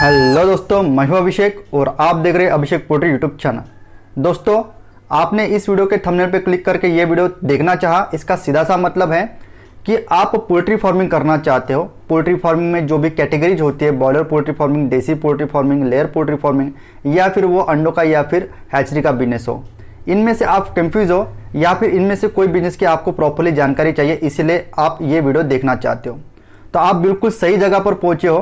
hello दोस्तों मैं हूं अभिषेक और आप देख रहे हैं अभिषेक पोर्टल यूट्यूब चैनल दोस्तों आपने इस वीडियो के थंबनेल पर क्लिक करके ये वीडियो देखना चाहा इसका सीधा सा मतलब है कि आप पोल्ट्री फार्मिंग करना चाहते हो पोल्ट्री फार्मिंग में जो भी कैटेगरीज होती है boiler poultry farming desi poultry farming layer poultry farming या फिर वो अंडों का या फिर हैचरी का बिजनेस हो इनमें से आप कंफ्यूज हो या फिर इनमें से कोई बिजनेस की आपको प्रॉपरली जानकारी चाहिए इसलिए आप ये वीडियो देखना चाहते हो तो आप बिल्कुल सही जगह पर पहुंचे हो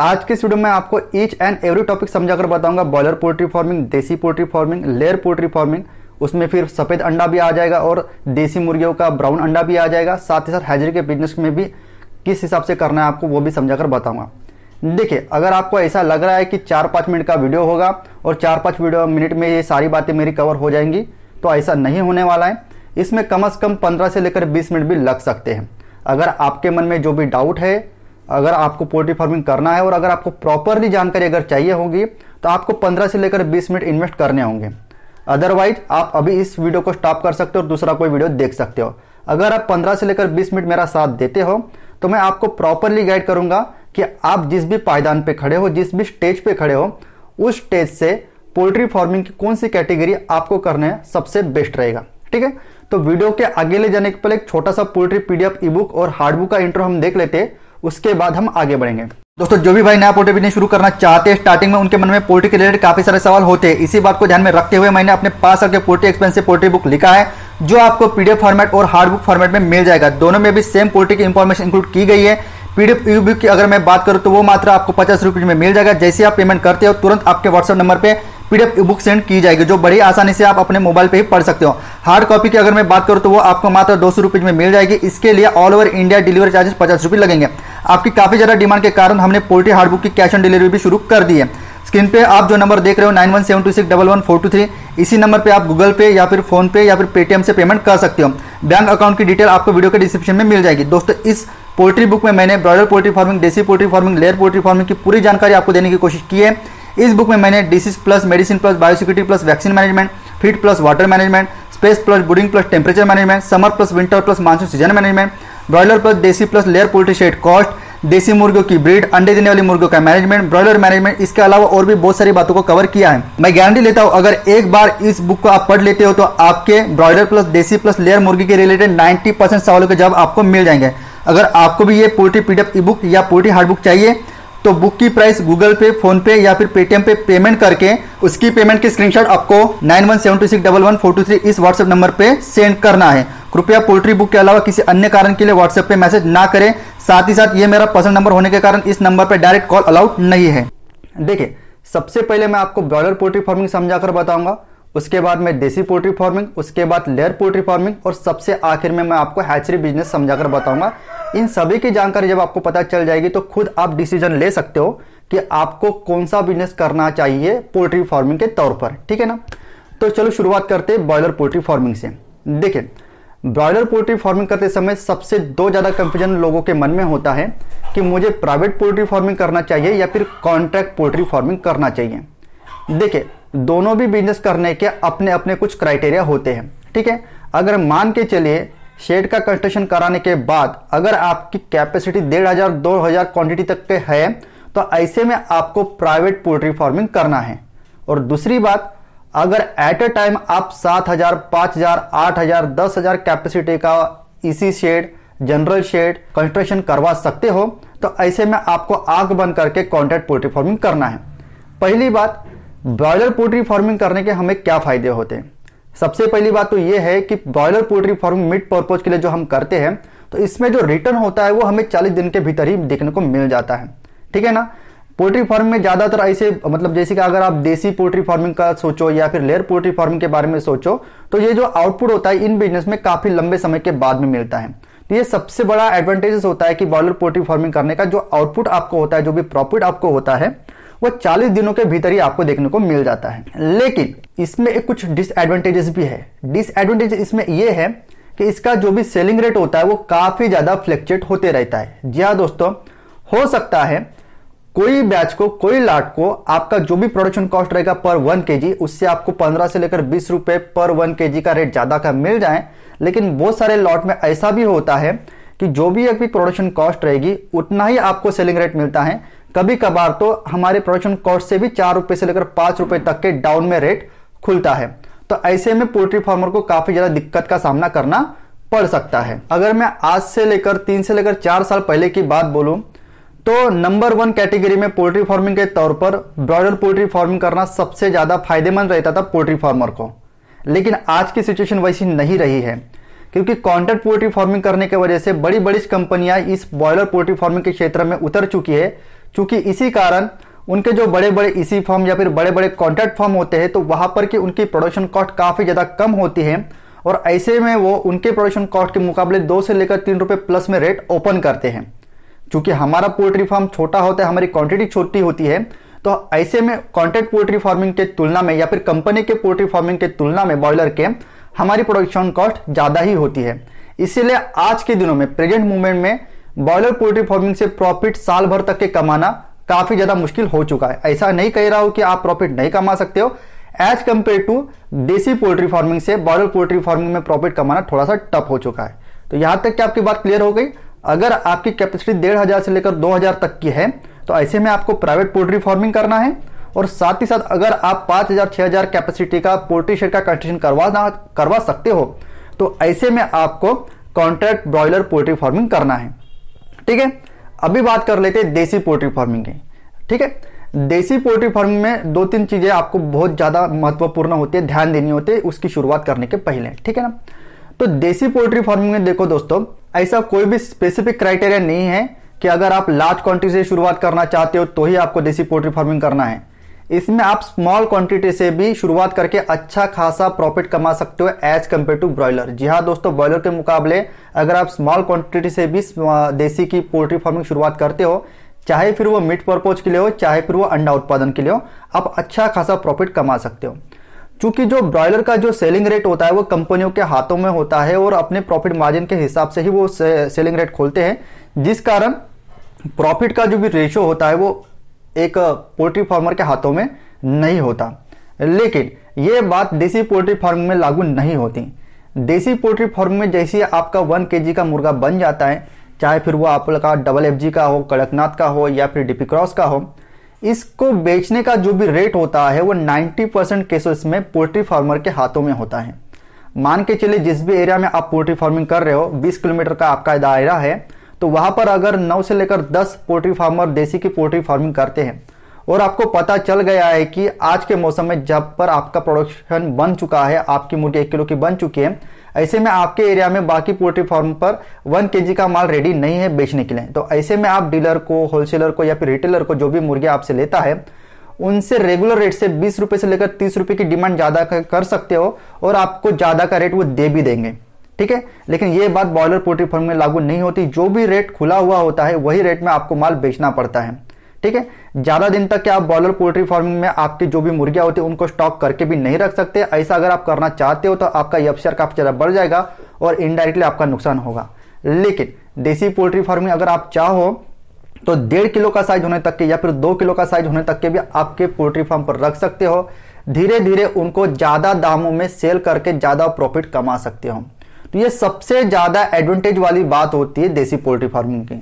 आज के वीडियो में आपको ईच एंड एवरी टॉपिक समझा कर बताऊंगा boiler poultry farming desi poultry farming layer poultry farming उसमें फिर सफ़ेद अंडा भी आ जाएगा और देसी मुर्गियों का ब्राउन अंडा भी आ जाएगा साथ ही साथ हैजरी के बिजनेस में भी किस हिसाब से करना है आपको वो भी समझा कर बताऊंगा देखिए अगर आपको ऐसा लग रहा है कि चार पाँच मिनट का वीडियो होगा और चार पाँच वीडियो मिनट में ये सारी बातें मेरी कवर हो जाएंगी तो ऐसा नहीं होने वाला है इसमें कम अज़ कम पंद्रह से लेकर बीस मिनट भी लग सकते हैं अगर आपके मन में जो भी डाउट है अगर आपको पोल्ट्री फार्मिंग करना है और अगर आपको प्रॉपरली जानकारी अगर चाहिए होगी तो आपको 15 से लेकर 20 मिनट इन्वेस्ट करने होंगे अदरवाइज आप अभी इस वीडियो को स्टॉप कर सकते हो और दूसरा कोई वीडियो देख सकते हो अगर आप 15 से लेकर 20 मिनट मेरा साथ देते हो तो मैं आपको प्रॉपरली गाइड करूंगा कि आप जिस भी पायदान पे खड़े हो जिस भी स्टेज पे खड़े हो उस स्टेज से पोल्ट्री फार्मिंग की कौन सी कैटेगरी आपको करने है सबसे बेस्ट रहेगा ठीक है तो वीडियो के आगे ले जाने के पहले एक छोटा सा पोल्ट्री पीडीएफ ई बुक और हार्ड बुक का इंट्रो हम देख लेते हैं उसके बाद हम आगे बढ़ेंगे दोस्तों जो भी भाई नया पोल्ट्री बिजनेस शुरू करना चाहते हैं स्टार्टिंग में उनके मन में पोल्ट्री के रिलेटेड काफी सारे सवाल होते हैं इसी बात को ध्यान में रखते हुए मैंने अपने पास आके पोल्ट्री एक्सपेंसिव पोल्ट्री बुक लिखा है जो आपको पीडीएफ फॉर्मेट और हार्ड बुक फॉर्मेट में मिल जाएगा दोनों में भी सेम पोल्ट्री की इंफॉर्मेशन इंक्लूड की गई है पीडीएफ बुक की अगर मैं बात करूँ तो वो मात्र आपको पचास रुपये में मिल जाएगा जैसे आप पेमेंट करते हो तुरंत आपके व्हाट्सएप नंबर पर पीडीएफ बुक सेंड की जाएगी जो बड़ी आसानी से आप अपने मोबाइल पे ही पढ़ सकते हो हार्ड कॉपी की अगर मैं बात करूँ तो वो आपको मात्र दो सौ में मिल जाएगी इसके लिए all over India delivery charges पचास रुपये लगेंगे आपकी काफ़ी ज़्यादा डिमांड के कारण हमने पोल्ट्री हार्ड बुक की कैश ऑन डिलीवरी भी शुरू कर दी है स्क्रीन पे आप जो नंबर देख रहे हो nine one seven two six one four two three इसी नंबर पे आप गूगल पे या फिर फोन पे या फिर पेटीएम से पेमेंट कर सकते हो बैंक अकाउंट की डिटेल आपको वीडियो के डिस्क्रिप्शन में मिल जाएगी दोस्तों इस पोल्ट्री बुक में मैंने broiler poultry farming desi poultry farming layer poultry farming की पूरी जानकारी आपको देने की कोशिश की है इस बुक में मैंने disease plus medicine plus biosecurity plus vaccine management feed plus water management space plus brooding plus temperature management summer plus winter plus monsoon season management broiler plus desi plus layer poultry shed cost desi मुर्गियों की breed अंडे देने वाली मुर्गियों का management broiler management इसके अलावा और भी बहुत सारी बातों को कवर किया है मैं गारंटी लेता हूँ अगर एक बार इस बुक को आप पढ़ लेते हो तो आपके broiler plus desi plus layer मुर्गी के रिलेटेड नाइन्टी परसेंट सवालों के जवाब आपको मिल जाएंगे अगर आपको भी ये पोल्ट्री पीडअप ई बुक या पोल्ट्री हार्ड बुक चाहिए तो बुक की प्राइस गूगल पे फोन पे या फिर पेटीएम पे पेमेंट करके उसकी पेमेंट की स्क्रीनशॉट आपको nine one seven two six double one four two three इस व्हाट्सएप नंबर पे सेंड करना है कृपया पोल्ट्री बुक के अलावा किसी अन्य कारण के लिए व्हाट्सएप पे मैसेज ना करें साथ ही साथ ये मेरा पर्सनल नंबर होने के कारण इस नंबर पर डायरेक्ट कॉल अलाउड नहीं है देखिए सबसे पहले मैं आपको ब्रॉयर पोल्ट्री फार्मिंग समझा कर बताऊंगा उसके बाद में देसी पोल्ट्री फार्मिंग उसके बाद लेयर पोल्ट्री फार्मिंग और सबसे आखिर में मैं आपको हैचरी बिजनेस समझाकर बताऊंगा इन सभी की जानकारी जब आपको पता चल जाएगी तो खुद आप डिसीजन ले सकते हो कि आपको कौन सा बिजनेस करना चाहिए पोल्ट्री फार्मिंग के तौर पर ठीक है ना तो चलो शुरुआत करते हैं ब्रॉयलर पोल्ट्री फार्मिंग से देखिए ब्रॉयलर पोल्ट्री फार्मिंग करते समय सबसे दो ज़्यादा कंफ्यूजन लोगों के मन में होता है कि मुझे प्राइवेट पोल्ट्री फार्मिंग करना चाहिए या फिर कॉन्ट्रैक्ट पोल्ट्री फार्मिंग करना चाहिए देखिए दोनों भी बिजनेस करने के अपने अपने कुछ क्राइटेरिया होते हैं ठीक है अगर मान के चलिए शेड का कंस्ट्रक्शन कराने के बाद अगर आपकी कैपेसिटी डेढ़ हज़ार दो हज़ार क्वांटिटी तक के है तो ऐसे में आपको प्राइवेट पोल्ट्री फार्मिंग करना है और दूसरी बात अगर एट ए टाइम आप सात हज़ार पाँच हज़ार आठ हज़ार दस हज़ार कैपेसिटी का इसी शेड जनरल शेड कंस्ट्रक्शन करवा सकते हो तो ऐसे में आपको आग बंद करके कॉन्ट्रैक्ट पोल्ट्री फार्मिंग करना है पहली बात ब्रॉयलर पोल्ट्री फार्मिंग करने के हमें क्या फ़ायदे होते हैं सबसे पहली बात तो ये है कि broiler poultry farm meat purpose के लिए जो हम करते हैं तो इसमें जो रिटर्न होता है वो हमें चालीस दिन के भीतर ही देखने को मिल जाता है ठीक है ना पोल्ट्री फार्म में ज़्यादातर ऐसे मतलब जैसे कि अगर आप देसी पोल्ट्री फार्मिंग का सोचो या फिर लेयर पोल्ट्री फार्मिंग के बारे में सोचो तो ये जो आउटपुट होता है इन बिजनेस में काफ़ी लंबे समय के बाद में मिलता है तो ये सबसे बड़ा एडवांटेजेस होता है कि बॉयलर पोल्ट्री फार्मिंग करने का जो आउटपुट आपको होता है जो भी प्रॉफिट आपको होता है वो 40 दिनों के भीतर ही आपको देखने को मिल जाता है लेकिन इसमें एक कुछ डिसएडवांटेजेस भी है डिसएडवांटेज इसमें ये है कि इसका जो भी सेलिंग रेट होता है वो काफ़ी ज़्यादा फ्लक्चुएट होते रहता है जी हाँ दोस्तों हो सकता है कोई बैच को कोई लाट को आपका जो भी प्रोडक्शन कॉस्ट रहेगा पर वन के उससे आपको पंद्रह से लेकर बीस रुपए पर वन के का रेट ज़्यादा का मिल जाए लेकिन बहुत सारे लॉट में ऐसा भी होता है कि जो भी आपकी प्रोडक्शन कॉस्ट रहेगी उतना ही आपको सेलिंग रेट मिलता है कभी कभार तो हमारे प्रोडक्शन कॉस्ट से भी चार रुपए से लेकर पांच रुपए तक के डाउन में रेट खुलता है तो ऐसे में पोल्ट्री फार्मर को काफ़ी ज़्यादा दिक्कत का सामना करना पड़ सकता है अगर मैं आज से लेकर तीन से लेकर चार साल पहले की बात बोलू तो नंबर वन कैटेगरी में पोल्ट्री फार्मिंग के तौर पर ब्रॉयलर पोल्ट्री फार्मिंग करना सबसे ज़्यादा फायदेमंद रहता था पोल्ट्री फार्मर को लेकिन आज की सिचुएशन वैसी नहीं रही है क्योंकि कॉन्ट्रैक्ट पोल्ट्री फार्मिंग करने की वजह से बड़ी बड़ी कंपनियां इस बॉयलर पोल्ट्री फार्मिंग के क्षेत्र में उतर चुकी है क्योंकि इसी कारण उनके जो बड़े बड़े ईसी फॉर्म या फिर बड़े बड़े कॉन्ट्रैक्ट फॉर्म होते हैं तो वहां पर की उनकी प्रोडक्शन कॉस्ट काफ़ी ज़्यादा कम होती है और ऐसे में वो उनके प्रोडक्शन कॉस्ट के मुकाबले दो से लेकर तीन रुपए प्लस में रेट ओपन करते हैं क्योंकि हमारा पोल्ट्री फार्म छोटा होता है हमारी क्वांटिटी छोटी होती है तो ऐसे में कॉन्ट्रैक्ट पोल्ट्री फार्मिंग के तुलना में या फिर कंपनी के पोल्ट्री फार्मिंग के तुलना में बॉयलर के हमारी प्रोडक्शन कॉस्ट ज़्यादा ही होती है इसीलिए आज के दिनों में प्रेजेंट मूवमेंट में बॉयलर पोल्ट्री फार्मिंग से प्रॉफिट साल भर तक के कमाना काफी ज्यादा मुश्किल हो चुका है ऐसा नहीं कह रहा हूं कि आप प्रॉफिट नहीं कमा सकते हो as compare to desi poultry farming से बॉयलर पोल्ट्री फार्मिंग में प्रॉफिट कमाना थोड़ा सा टफ हो चुका है तो यहां तक कि आपकी बात क्लियर हो गई अगर आपकी कैपेसिटी डेढ़ हजार से लेकर दो हजार तक की है तो ऐसे में आपको प्राइवेट पोल्ट्री फार्मिंग करना है और साथ ही साथ अगर आप पांच हजार छह हजार कैपेसिटी का पोल्ट्री शेड का कंस्ट्रक्शन करवाना करवा सकते हो तो ऐसे में आपको कॉन्ट्रैक्ट ब्रॉयलर पोल्ट्री फार्मिंग करना है ठीक है अभी बात कर लेते हैं देसी पोल्ट्री फार्मिंग की ठीक है देसी पोल्ट्री फार्मिंग में दो तीन चीज़ें आपको बहुत ज़्यादा महत्वपूर्ण होती है ध्यान देनी होती है उसकी शुरुआत करने के पहले ठीक है ना तो देसी पोल्ट्री फार्मिंग में देखो दोस्तों ऐसा कोई भी स्पेसिफिक क्राइटेरिया नहीं है कि अगर आप लार्ज क्वांटिटी से शुरुआत करना चाहते हो तो ही आपको देसी पोल्ट्री फार्मिंग करना है इसमें आप स्मॉल क्वांटिटी से भी शुरुआत करके अच्छा खासा प्रॉफिट कमा सकते हो एज कम्पेयर टू ब्रॉयलर जी हाँ दोस्तों ब्रॉयलर के मुकाबले अगर आप स्मॉल क्वांटिटी से भी देसी की पोल्ट्री फार्मिंग शुरुआत करते हो चाहे फिर वो मीट पर्पोज के लिए हो चाहे फिर वो अंडा उत्पादन के लिए हो आप अच्छा खासा प्रॉफिट कमा सकते हो चूंकि जो ब्रॉयलर का जो सेलिंग रेट होता है वो कंपनियों के हाथों में होता है और अपने प्रॉफिट मार्जिन के हिसाब से ही वो सेलिंग रेट खोलते हैं जिस कारण प्रॉफिट का जो भी रेशियो होता है वो एक पोल्ट्री फार्मर के हाथों में नहीं होता लेकिन ये बात देसी पोल्ट्री फार्म में लागू नहीं होती देसी पोल्ट्री फार्म में जैसे आपका वन के का मुर्गा बन जाता है चाहे फिर वो आपका डबल एफ का हो कड़कनाथ का हो या फिर डीपी क्रॉस का हो इसको बेचने का जो भी रेट होता है वो 90 परसेंट केसेस में पोल्ट्री फार्मर के हाथों में होता है मान के चलिए जिस भी एरिया में आप पोल्ट्री फार्मिंग कर रहे हो 20 किलोमीटर का आपका दायरा है तो वहां पर अगर 9 से लेकर 10 पोल्ट्री फार्मर देसी की पोल्ट्री फार्मिंग करते हैं और आपको पता चल गया है कि आज के मौसम में जब पर आपका प्रोडक्शन बन चुका है आपकी मुर्गी एक किलो की बन चुकी है ऐसे में आपके एरिया में बाकी पोल्ट्री फार्म पर वन के का माल रेडी नहीं है बेचने के लिए तो ऐसे में आप डीलर को होलसेलर को या फिर रिटेलर को जो भी मुर्गी आपसे लेता है उनसे रेगुलर रेट से बीस रुपए से लेकर तीस रुपए की डिमांड ज़्यादा कर सकते हो और आपको ज़्यादा का रेट वो दे भी देंगे ठीक है लेकिन ये बात बॉयलर पोल्ट्री फार्म में लागू नहीं होती जो भी रेट खुला हुआ होता है वही रेट में आपको माल बेचना पड़ता है ठीक है ज़्यादा दिन तक क्या आप बॉयलर पोल्ट्री फार्मिंग में आपकी जो भी मुर्गियां होती है उनको स्टॉक करके भी नहीं रख सकते ऐसा अगर आप करना चाहते हो तो आपका अवसर काफ़ी ज़्यादा बढ़ जाएगा और इनडायरेक्टली आपका नुकसान होगा लेकिन देसी पोल्ट्री फार्मिंग अगर आप चाहो तो डेढ़ किलो का साइज होने तक के या फिर दो किलो का साइज होने तक के भी आपके पोल्ट्री फार्म पर रख सकते हो धीरे धीरे उनको ज़्यादा दामों में सेल करके ज़्यादा प्रॉफिट कमा सकते हो तो ये सबसे ज़्यादा एडवांटेज वाली बात होती है देसी पोल्ट्री फार्मिंग की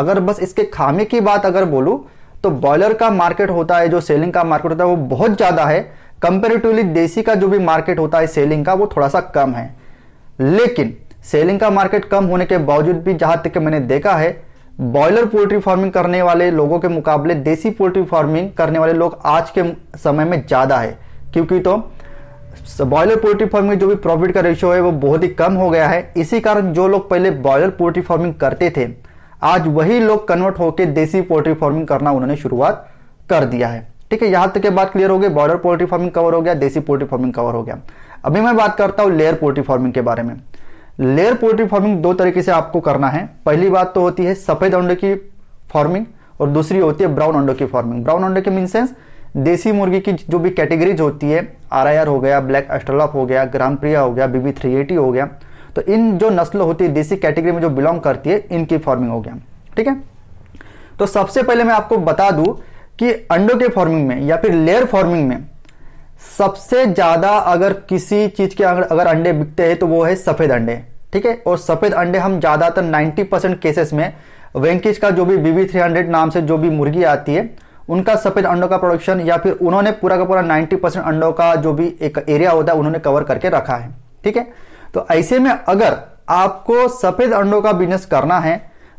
अगर बस इसके खामे की बात अगर बोलूँ तो बॉयलर का मार्केट होता है जो सेलिंग का मार्केट होता है वो बहुत ज़्यादा है कंपेरेटिवली देसी का जो भी मार्केट होता है सेलिंग का वो थोड़ा सा कम है लेकिन सेलिंग का मार्केट कम होने के बावजूद भी जहाँ तक मैंने देखा है बॉयलर पोल्ट्री फार्मिंग करने वाले लोगों के मुकाबले देसी पोल्ट्री फार्मिंग करने वाले लोग आज के समय में ज़्यादा है क्योंकि तो बॉयलर पोल्ट्री फार्मिंग जो भी प्रॉफिट का रेशियो है वो बहुत ही कम हो गया है इसी कारण जो लोग पहले बॉयलर पोल्ट्री फार्मिंग करते थे आज वही लोग कन्वर्ट होकर देसी पोल्ट्री फार्मिंग करना उन्होंने शुरुआत कर दिया है ठीक है यहां तक के बात क्लियर हो गई बॉर्डर पोल्ट्री फार्मिंग कवर हो गया देसी पोल्ट्री फार्मिंग कवर हो गया अभी मैं बात करता हूँ लेयर पोल्ट्री फार्मिंग के बारे में लेयर पोल्ट्री फार्मिंग दो तरीके से आपको करना है पहली बात तो होती है सफेद अंडे की फार्मिंग और दूसरी होती है ब्राउन अंडों की फार्मिंग ब्राउन अंडे के मीन सेंस देसी मुर्गी की जो भी कैटेगरीज होती है आर हो गया ब्लैक एस्ट्रोलॉप हो गया ग्राम प्रिया हो गया बीबी थ्री एटी हो गया तो इन जो नस्ल होती है देसी कैटेगरी में जो बिलोंग करती है इनकी फॉर्मिंग हो गया ठीक है तो सबसे पहले मैं आपको बता दूं कि अंडों के फॉर्मिंग में या फिर लेयर फॉर्मिंग में सबसे ज़्यादा अगर किसी चीज़ के अगर, अगर अंडे बिकते हैं तो वो है सफ़ेद अंडे ठीक है और सफ़ेद अंडे हम ज़्यादातर 90 परसेंट केसेस में वेंकिज का जो भी बीबी थ्री हंड्रेड नाम से जो भी मुर्गी आती है उनका सफ़ेद अंडों का प्रोडक्शन या फिर उन्होंने पूरा का पूरा 90 परसेंट अंडों का जो भी एक एरिया होता है उन्होंने कवर करके रखा है ठीक है तो ऐसे में अगर आपको सफ़ेद अंडों का बिजनेस करना है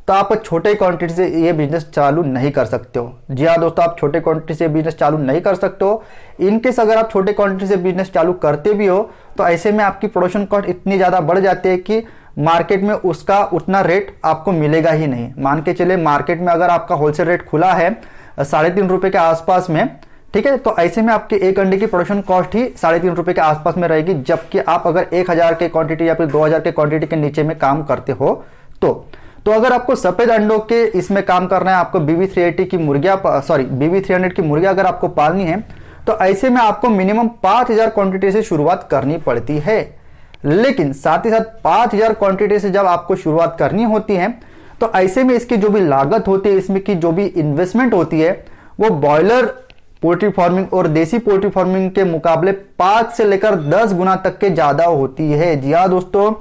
तो आप छोटे क्वांटिटी से ये बिजनेस चालू नहीं कर सकते हो जी हाँ दोस्तों आप छोटे क्वांटिटी से बिजनेस चालू नहीं कर सकते हो इनकेस अगर आप छोटे क्वांटिटी से बिजनेस चालू करते भी हो तो ऐसे में आपकी प्रोडक्शन कॉस्ट इतनी ज़्यादा बढ़ जाती है कि मार्केट में उसका उतना रेट आपको मिलेगा ही नहीं मान के चले मार्केट में अगर आपका होलसेल रेट खुला है साढ़े तीन रुपए के आसपास में ठीक है तो ऐसे में आपके एक अंडे की प्रोडक्शन कॉस्ट ही साढ़े तीन रुपए के आसपास में रहेगी जबकि आप अगर एक हज़ार के क्वांटिटी या फिर दो हज़ार के क्वांटिटी के नीचे में काम करते हो तो तो अगर आपको सफेद अंडों के इसमें काम करना है आपको बीवी थ्री एटी की मुर्गिया सॉरी बीवी थ्री हंड्रेड की मुर्गिया अगर आपको पालनी है तो ऐसे में आपको मिनिमम पांच हज़ार क्वांटिटी से शुरुआत करनी पड़ती है लेकिन साथ ही साथ पांच हज़ार क्वांटिटी से जब आपको शुरुआत करनी होती है तो ऐसे में इसकी जो भी लागत होती है इसमें की जो भी इन्वेस्टमेंट होती है वो बॉयलर पोल्ट्री फार्मिंग और देसी पोल्ट्री फार्मिंग के मुकाबले पांच से लेकर दस गुना तक के ज्यादा होती है जी हाँ दोस्तों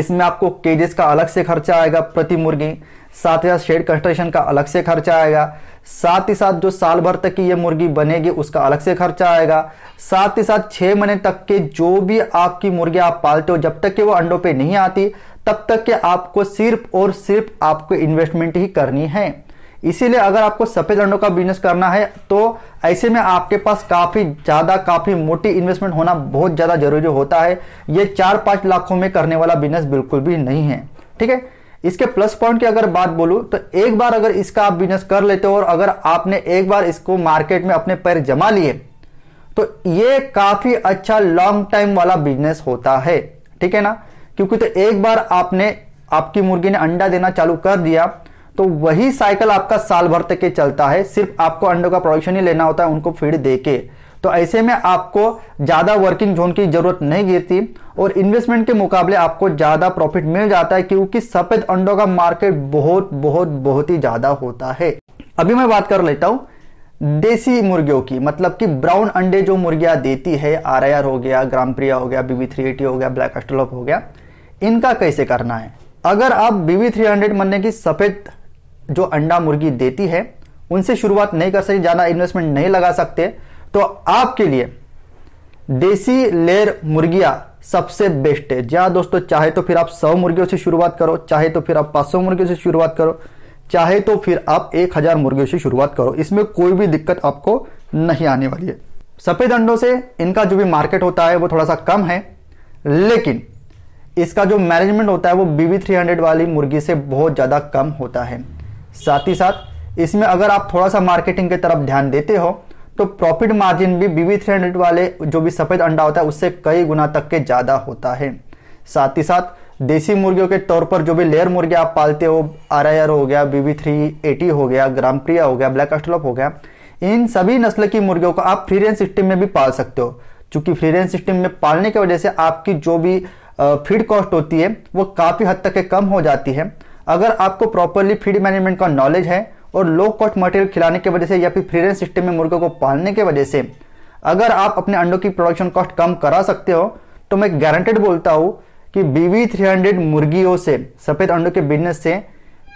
इसमें आपको केजेस का अलग से खर्चा आएगा प्रति मुर्गी साथ ही साथ शेड कंस्ट्रक्शन का अलग से खर्चा आएगा साथ ही साथ जो साल भर तक की ये मुर्गी बनेगी उसका अलग से खर्चा आएगा साथ ही साथ छः महीने तक के जो भी आपकी मुर्गी आप पालते हो जब तक कि वो अंडों पे नहीं आती तब तक के आपको सिर्फ और सिर्फ आपको इन्वेस्टमेंट ही करनी है इसीलिए अगर आपको सफेद अंडों का बिजनेस करना है तो ऐसे में आपके पास काफ़ी ज़्यादा काफ़ी मोटी इन्वेस्टमेंट होना बहुत ज़्यादा जरूरी होता है ये चार पांच लाखों में करने वाला बिजनेस बिल्कुल भी नहीं है ठीक है इसके प्लस पॉइंट की अगर बात बोलू तो एक बार अगर इसका आप बिजनेस कर लेते हो और अगर आपने एक बार इसको मार्केट में अपने पैर जमा लिए तो ये काफ़ी अच्छा लॉन्ग टाइम वाला बिजनेस होता है ठीक है ना क्योंकि तो एक बार आपने आपकी मुर्गी ने अंडा देना चालू कर दिया तो वही साइकिल आपका साल भर तक के चलता है सिर्फ आपको अंडों का प्रोडक्शन ही लेना होता है उनको फीड दे के तो ऐसे में आपको ज़्यादा वर्किंग जोन की जरूरत नहीं गिरती और इन्वेस्टमेंट के मुकाबले आपको ज़्यादा प्रॉफिट मिल जाता है क्योंकि सफ़ेद अंडों का मार्केट बहुत बहुत बहुत ही ज़्यादा होता है अभी मैं बात कर लेता हूं देसी मुर्गियों की मतलब कि ब्राउन अंडे जो मुर्गियां देती है आर हो गया ग्राम प्रिया हो गया बीबी थ्री हो गया ब्लैक अस्टलॉप हो गया इनका कैसे करना है अगर आप बीवी थ्री हंड्रेड मरने की सफ़ेद जो अंडा मुर्गी देती है उनसे शुरुआत नहीं कर सकते ज़्यादा इन्वेस्टमेंट नहीं लगा सकते तो आपके लिए देसी लेर मुर्गियाँ सबसे बेस्ट है जहां दोस्तों चाहे तो फिर आप सौ मुर्गियों से शुरुआत करो चाहे तो फिर आप पांच सौ मुर्गियों से शुरुआत करो चाहे तो फिर आप एक हज़ार मुर्गियों से शुरुआत करो इसमें कोई भी दिक्कत आपको नहीं आने वाली है सफ़ेद अंडों से इनका जो भी मार्केट होता है वो थोड़ा सा कम है लेकिन इसका जो मैनेजमेंट होता है वो बीवी थ्री हंड्रेड वाली मुर्गी से बहुत ज़्यादा कम होता है साथ ही साथ इसमें अगर आप थोड़ा सा मार्केटिंग की तरफ ध्यान देते हो तो प्रॉफिट मार्जिन भी बीवी थ्री हंड्रेड वाले जो भी सफ़ेद अंडा होता है उससे कई गुना तक के ज़्यादा होता है साथ ही साथ देसी मुर्गियों के तौर पर जो भी लेयर मुर्गे आप पालते हो आर आई आर हो गया बीवी थ्री एटी हो गया ग्राम प्रिया हो गया ब्लैक अस्टलॉप हो गया इन सभी नस्ल की मुर्गियों को आप फ्री रेंज सिस्टम में भी पाल सकते हो चूंकि फ्री रेंज सिस्टम में पालने की वजह से आपकी जो भी फीड कॉस्ट होती है वो काफ़ी हद तक कम हो जाती है अगर आपको प्रॉपरली फीड मैनेजमेंट का नॉलेज है और लो कॉस्ट मटेरियल खिलाने की वजह से या फिर फ्री सिस्टम में मुर्गों को पालने की वजह से अगर आप अपने अंडों की प्रोडक्शन कॉस्ट कम करा सकते हो तो मैं गारंटेड बोलता हूँ कि बीवी थ्री हंड्रेड मुर्गियों से सफ़ेद अंडों के बिजनेस से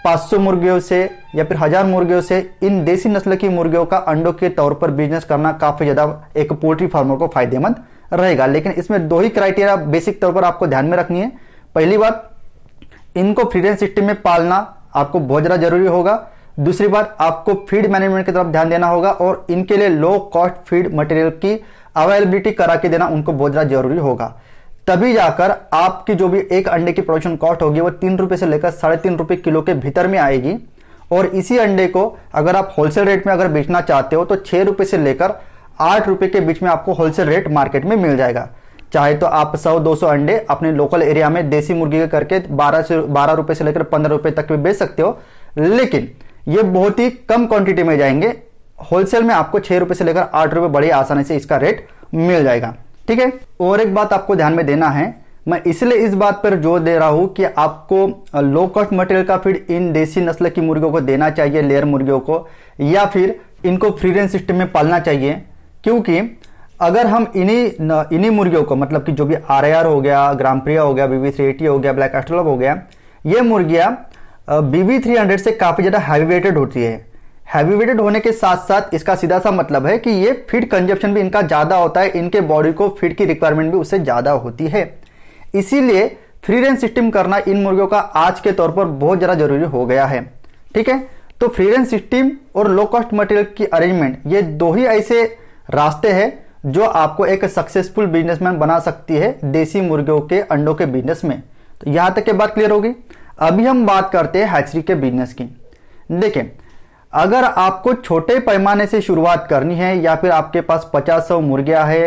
500 मुर्गियों से या फिर हज़ार मुर्गियों से इन देसी नस्ल की मुर्गियों का अंडों के तौर पर बिजनेस करना काफ़ी ज़्यादा एक पोल्ट्री फार्मर को फायदेमंद रहेगा लेकिन इसमें दो ही क्राइटेरिया बेसिक तौर पर आपको ध्यान में रखनी है पहली बात इनको फ्रीडेंस सिस्टम में पालना आपको बहुत ज़्यादा जरूरी होगा दूसरी बात आपको फीड मैनेजमेंट की तरफ ध्यान देना होगा और इनके लिए लो कॉस्ट फीड मटेरियल की अवेलेबिलिटी करा के देना उनको बहुत ज़्यादा जरूरी होगा तभी जाकर आपकी जो भी एक अंडे की प्रोडक्शन कॉस्ट होगी वो तीन रुपए से लेकर साढ़े तीन रुपए किलो के भीतर में आएगी और इसी अंडे को अगर आप होलसेल रेट में अगर बेचना चाहते हो तो छह रुपए से लेकर आठ रुपए के बीच में आपको होलसेल रेट मार्केट में मिल जाएगा चाहे तो आप सौ दो सौ अंडे अपने लोकल एरिया में देसी मुर्गी के करके बारह से बारह रुपए से लेकर पंद्रह रुपए तक भी बेच सकते हो लेकिन ये बहुत ही कम क्वांटिटी में जाएंगे होलसेल में आपको छह रुपए से लेकर आठ रुपए बड़ी आसानी से इसका रेट मिल जाएगा ठीक है और एक बात आपको ध्यान में देना है मैं इसलिए इस बात पर जोर दे रहा हूं कि आपको लो कॉस्ट मटेरियल का फीड इन देसी नस्ल की मुर्गियों को देना चाहिए लेयर मुर्गियों को या फिर इनको फ्री रेंज सिस्टम में पालना चाहिए क्योंकि अगर हम इन्हीं इन्हीं मुर्गियों को मतलब कि जो भी आर हो गया ग्रामप्रिया हो गया बीवी थ्री हो गया ब्लैक एस्ट्रोल हो गया ये मुर्गियां बीवी थ्री से काफ़ी ज़्यादा हैवी वेटेड होती है हैवी वेटेड होने के साथ साथ इसका सीधा सा मतलब है कि ये फीड कंजप्शन भी इनका ज़्यादा होता है इनके बॉडी को फीड की रिक्वायरमेंट भी उससे ज़्यादा होती है इसीलिए फ्री रेंज सिस्टम करना इन मुर्गियों का आज के तौर पर बहुत ज़्यादा जरूरी हो गया है ठीक है तो फ्री रेंज सिस्टम और लो कॉस्ट मटेरियल की अरेंजमेंट ये दो ही ऐसे रास्ते हैं जो आपको एक सक्सेसफुल बिजनेसमैन बना सकती है देसी मुर्गियों के अंडों के बिजनेस में तो यहाँ तक के बात क्लियर होगी अभी हम बात करते हैं हैचरी के बिजनेस की देखें अगर आपको छोटे पैमाने से शुरुआत करनी है या फिर आपके पास पचास सौ मुर्गियाँ है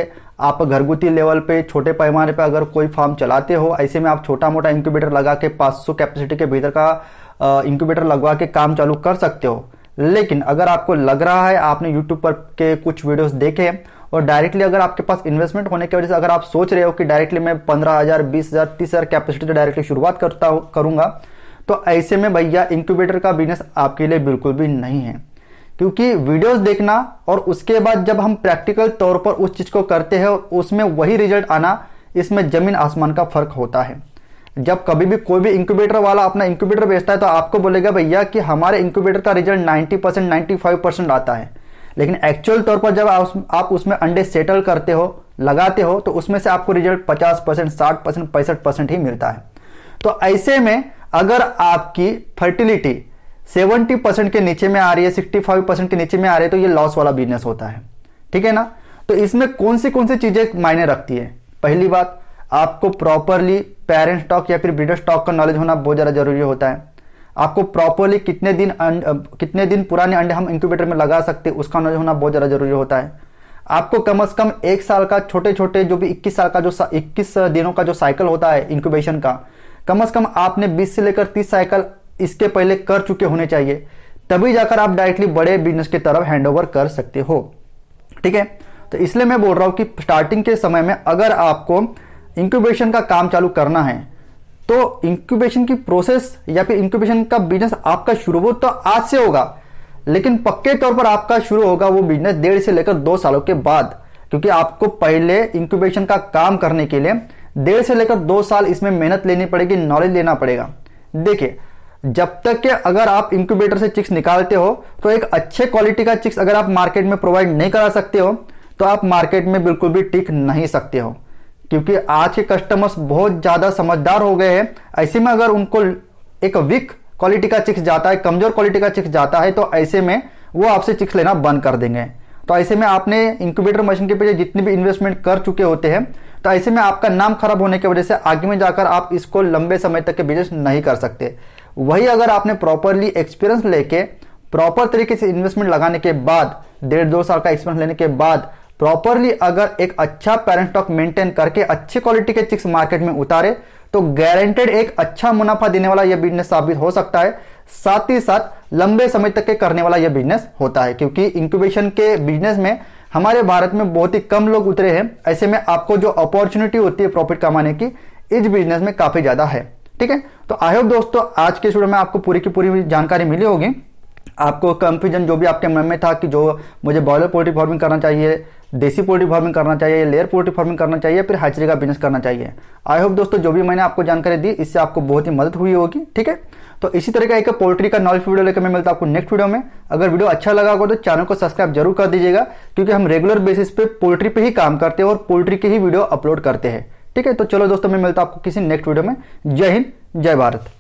आप घरगुती लेवल पे छोटे पैमाने पे अगर कोई फार्म चलाते हो ऐसे में आप छोटा मोटा इंक्यूबेटर लगा के 500 कैपेसिटी के भीतर का इंक्यूबेटर लगवा के काम चालू कर सकते हो लेकिन अगर आपको लग रहा है आपने यूट्यूब पर के कुछ वीडियोस देखे और डायरेक्टली अगर आपके पास इन्वेस्टमेंट होने की वजह से अगर आप सोच रहे हो कि डायरेक्टली मैं पंद्रह हज़ार बीस हज़ार तीस हज़ार कैपेसिटी से डायरेक्टली शुरुआत करता करूंगा तो ऐसे में भैया इंक्यूबेटर का बिजनेस आपके लिए बिल्कुल भी नहीं है क्योंकि वीडियोस देखना और उसके बाद जब हम प्रैक्टिकल तौर पर उस चीज़ को करते हैं उसमें वही रिजल्ट आना इसमें ज़मीन आसमान का फ़र्क होता है जब कभी भी कोई भी इंक्यूबेटर वाला अपना इंक्यूबेटर बेचता है तो आपको बोलेगा भैया कि हमारे इंक्यूबेटर का रिजल्ट 90 परसेंट नाइन्टी परसेंट आता है लेकिन एक्चुअल तौर पर जब आप, उसमें अंडे सेटल करते हो लगाते हो तो उसमें से आपको रिजल्ट 50 परसेंट साठ परसेंट पैंसठ परसेंट ही मिलता है तो ऐसे में अगर आपकी फर्टिलिटी 70 परसेंट के नीचे में आ रही है सिक्सटी फाइव परसेंट के नीचे में आ रही है तो ये लॉस वाला बिजनेस होता है ठीक है ना तो इसमें कौन सी कौन सी चीज़ें मायने रखती है पहली बात आपको प्रॉपरली पेरेंट स्टॉक या फिर ब्रिडर स्टॉक का नॉलेज होना बहुत ज़्यादा जरूरी होता है आपको प्रॉपरली कितने दिन अं, कितने दिन पुराने अंडे हम इंक्यूबेटर में लगा सकते उसका नॉलेज होना बहुत ज़्यादा जरूरी होता है आपको कम से कम एक साल का छोटे छोटे जो भी 21 साल का जो 21 दिनों का जो साइकिल होता है इंक्यूबेशन का कम से कम आपने 20 से लेकर 30 साइकिल इसके पहले कर चुके होने चाहिए तभी जाकर आप डायरेक्टली बड़े बिजनेस की तरफ हैंड कर सकते हो ठीक है तो इसलिए मैं बोल रहा हूँ कि स्टार्टिंग के समय में अगर आपको इंक्यूबेशन का काम चालू करना है तो इंक्यूबेशन की प्रोसेस या फिर इंक्यूबेशन का बिजनेस आपका शुरू हो तो आज से होगा लेकिन पक्के तौर पर आपका शुरू होगा वो बिजनेस डेढ़ से लेकर दो सालों के बाद क्योंकि आपको पहले इंक्यूबेशन का काम करने के लिए डेढ़ से लेकर दो साल इसमें मेहनत लेनी पड़ेगी नॉलेज लेना पड़ेगा देखिए जब तक के अगर आप इंक्यूबेटर से चिक्स निकालते हो तो एक अच्छे क्वालिटी का चिक्स अगर आप मार्केट में प्रोवाइड नहीं करा सकते हो तो आप मार्केट में बिल्कुल भी टिक नहीं सकते हो क्योंकि आज के कस्टमर्स बहुत ज़्यादा समझदार हो गए हैं ऐसे में अगर उनको एक वीक क्वालिटी का चिक्स जाता है कमज़ोर क्वालिटी का चिक्स जाता है तो ऐसे में वो आपसे चिक्स लेना बंद कर देंगे तो ऐसे में आपने इंक्यूबेटर मशीन के पीछे जितने भी इन्वेस्टमेंट कर चुके होते हैं तो ऐसे में आपका नाम खराब होने की वजह से आगे में जाकर आप इसको लंबे समय तक के बिजनेस नहीं कर सकते वही अगर आपने प्रॉपरली एक्सपीरियंस लेके प्रॉपर तरीके से इन्वेस्टमेंट लगाने के बाद डेढ़ दो साल का एक्सपीरियंस लेने के बाद प्रॉपरली अगर एक अच्छा पेरेंट स्टॉक मेंटेन करके अच्छी क्वालिटी के चिक्स मार्केट में उतारे तो गारंटेड एक अच्छा मुनाफा देने वाला यह बिजनेस साबित हो सकता है साथ ही साथ लंबे समय तक के करने वाला यह बिजनेस होता है क्योंकि इंक्यूबेशन के बिजनेस में हमारे भारत में बहुत ही कम लोग उतरे हैं ऐसे में आपको जो अपॉर्चुनिटी होती है प्रॉफिट कमाने की इस बिजनेस में काफ़ी ज़्यादा है ठीक है तो आई होप दोस्तों आज के स्टूडियो में आपको पूरी की पूरी जानकारी मिली होगी आपको कंफ्यूजन जो भी आपके मन में था कि जो मुझे बॉयलर पोल्ट्री फार्मिंग करना चाहिए देसी पोल्ट्री फार्मिंग करना चाहिए लेयर पोल्ट्री फार्मिंग करना चाहिए फिर हाचरी का बिजनेस करना चाहिए आई होप दोस्तों जो भी मैंने आपको जानकारी दी इससे आपको बहुत ही मदद हुई होगी ठीक है तो इसी तरह का एक पोल्ट्री का नॉलेज वीडियो लेकर मैं मिलता आपको नेक्स्ट वीडियो में अगर वीडियो अच्छा लगा होगा तो चैनल को सब्सक्राइब जरूर कर दीजिएगा क्योंकि हम रेगुलर बेसिस पे पोल्ट्री पे ही काम करते हैं और पोल्ट्री के ही वीडियो अपलोड करते हैं ठीक है तो चलो दोस्तों मैं मिलता आपको किसी नेक्स्ट वीडियो में जय हिंद जय भारत